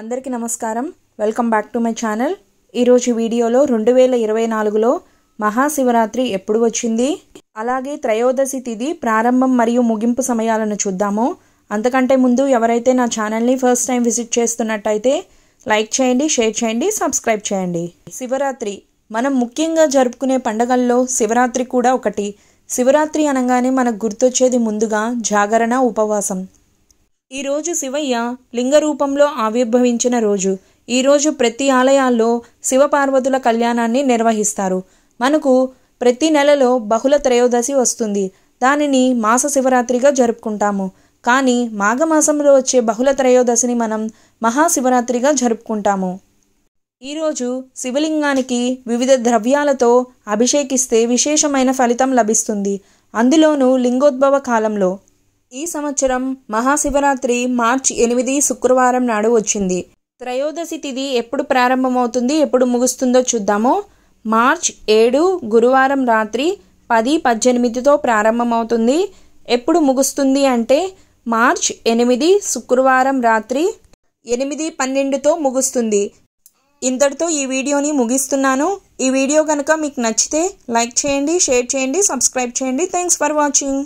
అందరికీ నమస్కారం welcome back to my channel ఈరోజు వీడియోలో రెండు వేల ఇరవై నాలుగులో మహాశివరాత్రి ఎప్పుడు వచ్చింది అలాగే త్రయోదశి తిథి ప్రారంభం మరియు ముగింపు సమయాలను చూద్దాము అంతకంటే ముందు ఎవరైతే నా ఛానల్ని ఫస్ట్ టైం విజిట్ చేస్తున్నట్టయితే లైక్ చేయండి షేర్ చేయండి సబ్స్క్రైబ్ చేయండి శివరాత్రి మనం ముఖ్యంగా జరుపుకునే పండగల్లో శివరాత్రి కూడా ఒకటి శివరాత్రి అనగానే మనకు గుర్తొచ్చేది ముందుగా జాగరణ ఉపవాసం ఈరోజు శివయ్య లింగరూపంలో ఆవిర్భవించిన రోజు ఈరోజు ప్రతి ఆలయాల్లో శివపార్వతుల కళ్యాణాన్ని నిర్వహిస్తారు మనకు ప్రతి నెలలో బహుళ త్రయోదశి వస్తుంది దానిని మాస శివరాత్రిగా జరుపుకుంటాము కానీ మాఘమాసంలో వచ్చే బహుళ త్రయోదశిని మనం మహాశివరాత్రిగా జరుపుకుంటాము ఈరోజు శివలింగానికి వివిధ ద్రవ్యాలతో అభిషేకిస్తే విశేషమైన ఫలితం లభిస్తుంది అందులోనూ లింగోద్భవ కాలంలో ఈ సంవత్సరం మహాశివరాత్రి మార్చి ఎనిమిది శుక్రవారం నాడు వచ్చింది త్రయోదశి తిథి ఎప్పుడు ప్రారంభమవుతుంది ఎప్పుడు ముగుస్తుందో చూద్దాము మార్చ్ ఏడు గురువారం రాత్రి పది పద్దెనిమిదితో ప్రారంభమవుతుంది ఎప్పుడు ముగుస్తుంది అంటే మార్చ్ ఎనిమిది శుక్రవారం రాత్రి ఎనిమిది పన్నెండుతో ముగుస్తుంది ఇంతటితో ఈ వీడియోని ముగిస్తున్నాను ఈ వీడియో కనుక మీకు నచ్చితే లైక్ చేయండి షేర్ చేయండి సబ్స్క్రైబ్ చేయండి థ్యాంక్స్ ఫర్ వాచింగ్